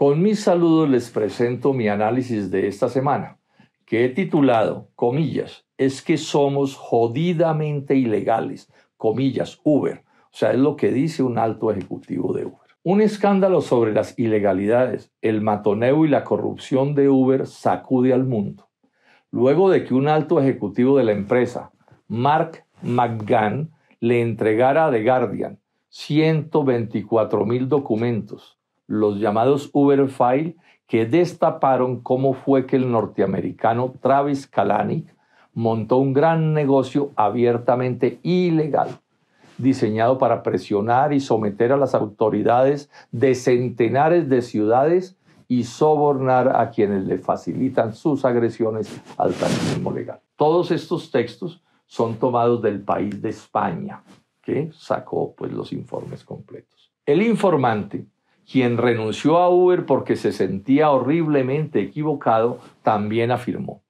Con mis saludos les presento mi análisis de esta semana, que he titulado, comillas, es que somos jodidamente ilegales, comillas, Uber. O sea, es lo que dice un alto ejecutivo de Uber. Un escándalo sobre las ilegalidades, el matoneo y la corrupción de Uber sacude al mundo. Luego de que un alto ejecutivo de la empresa, Mark McGann, le entregara a The Guardian 124 mil documentos los llamados Uber File, que destaparon cómo fue que el norteamericano Travis Kalanick montó un gran negocio abiertamente ilegal, diseñado para presionar y someter a las autoridades de centenares de ciudades y sobornar a quienes le facilitan sus agresiones al terrorismo legal. Todos estos textos son tomados del país de España, que sacó pues, los informes completos. El informante quien renunció a Uber porque se sentía horriblemente equivocado, también afirmó.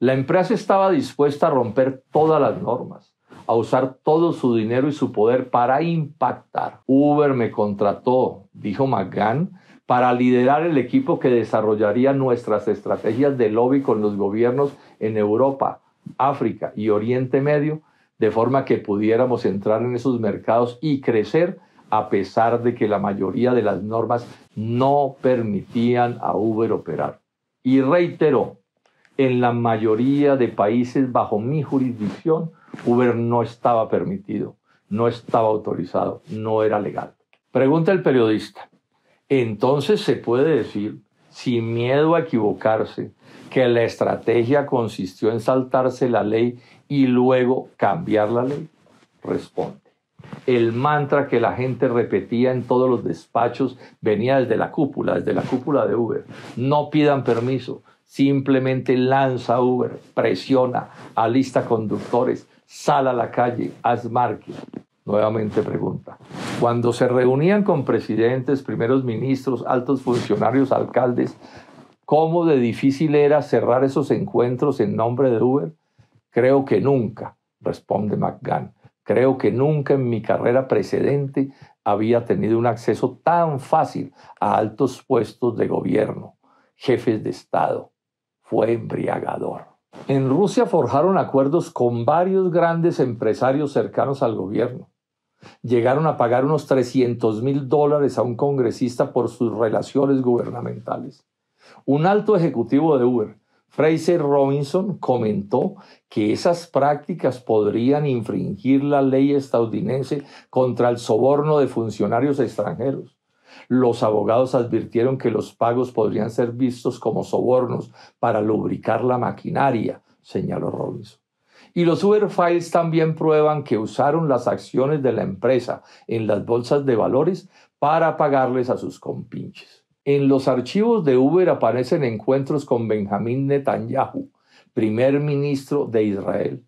La empresa estaba dispuesta a romper todas las normas, a usar todo su dinero y su poder para impactar. Uber me contrató, dijo McGann, para liderar el equipo que desarrollaría nuestras estrategias de lobby con los gobiernos en Europa, África y Oriente Medio, de forma que pudiéramos entrar en esos mercados y crecer a pesar de que la mayoría de las normas no permitían a Uber operar. Y reiteró, en la mayoría de países bajo mi jurisdicción, Uber no estaba permitido, no estaba autorizado, no era legal. Pregunta el periodista, entonces se puede decir, sin miedo a equivocarse, que la estrategia consistió en saltarse la ley y luego cambiar la ley? Responde el mantra que la gente repetía en todos los despachos venía desde la cúpula, desde la cúpula de Uber. No pidan permiso, simplemente lanza Uber, presiona, alista conductores, sal a la calle, haz marketing. Nuevamente pregunta. Cuando se reunían con presidentes, primeros ministros, altos funcionarios, alcaldes, ¿cómo de difícil era cerrar esos encuentros en nombre de Uber? Creo que nunca, responde McGann. Creo que nunca en mi carrera precedente había tenido un acceso tan fácil a altos puestos de gobierno, jefes de Estado. Fue embriagador. En Rusia forjaron acuerdos con varios grandes empresarios cercanos al gobierno. Llegaron a pagar unos 300 mil dólares a un congresista por sus relaciones gubernamentales. Un alto ejecutivo de Uber, Fraser Robinson comentó que esas prácticas podrían infringir la ley estadounidense contra el soborno de funcionarios extranjeros. Los abogados advirtieron que los pagos podrían ser vistos como sobornos para lubricar la maquinaria, señaló Robinson. Y los Uber Files también prueban que usaron las acciones de la empresa en las bolsas de valores para pagarles a sus compinches. En los archivos de Uber aparecen encuentros con Benjamín Netanyahu, primer ministro de Israel,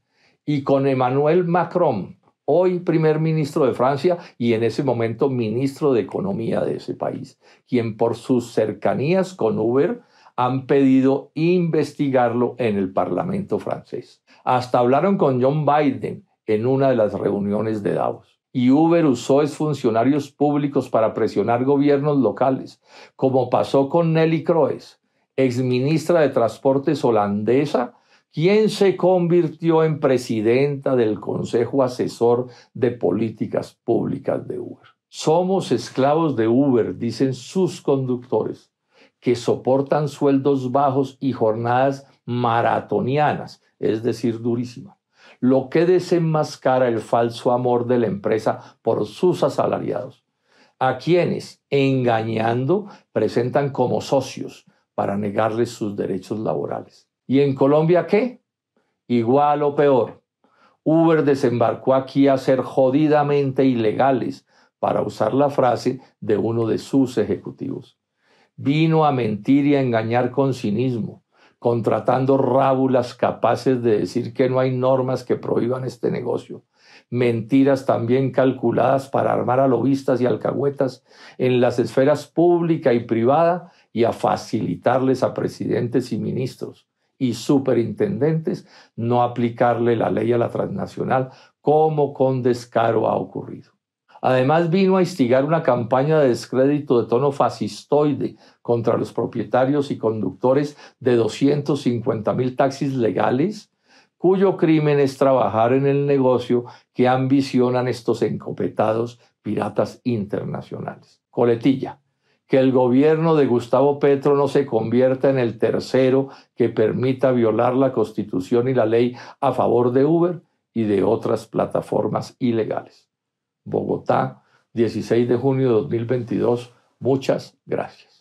y con Emmanuel Macron, hoy primer ministro de Francia y en ese momento ministro de Economía de ese país, quien por sus cercanías con Uber han pedido investigarlo en el Parlamento francés. Hasta hablaron con John Biden en una de las reuniones de Davos y Uber usó exfuncionarios funcionarios públicos para presionar gobiernos locales, como pasó con Nelly Croes, exministra de Transportes holandesa, quien se convirtió en presidenta del Consejo Asesor de Políticas Públicas de Uber. Somos esclavos de Uber, dicen sus conductores, que soportan sueldos bajos y jornadas maratonianas, es decir, durísimas lo que desenmascara el falso amor de la empresa por sus asalariados, a quienes, engañando, presentan como socios para negarles sus derechos laborales. ¿Y en Colombia qué? Igual o peor. Uber desembarcó aquí a ser jodidamente ilegales, para usar la frase de uno de sus ejecutivos. Vino a mentir y a engañar con cinismo, contratando rábulas capaces de decir que no hay normas que prohíban este negocio. Mentiras también calculadas para armar a lobistas y alcahuetas en las esferas pública y privada y a facilitarles a presidentes y ministros y superintendentes no aplicarle la ley a la transnacional como con descaro ha ocurrido. Además vino a instigar una campaña de descrédito de tono fascistoide contra los propietarios y conductores de 250 mil taxis legales, cuyo crimen es trabajar en el negocio que ambicionan estos encopetados piratas internacionales. Coletilla que el gobierno de Gustavo Petro no se convierta en el tercero que permita violar la constitución y la ley a favor de Uber y de otras plataformas ilegales. Bogotá, 16 de junio de 2022. Muchas gracias.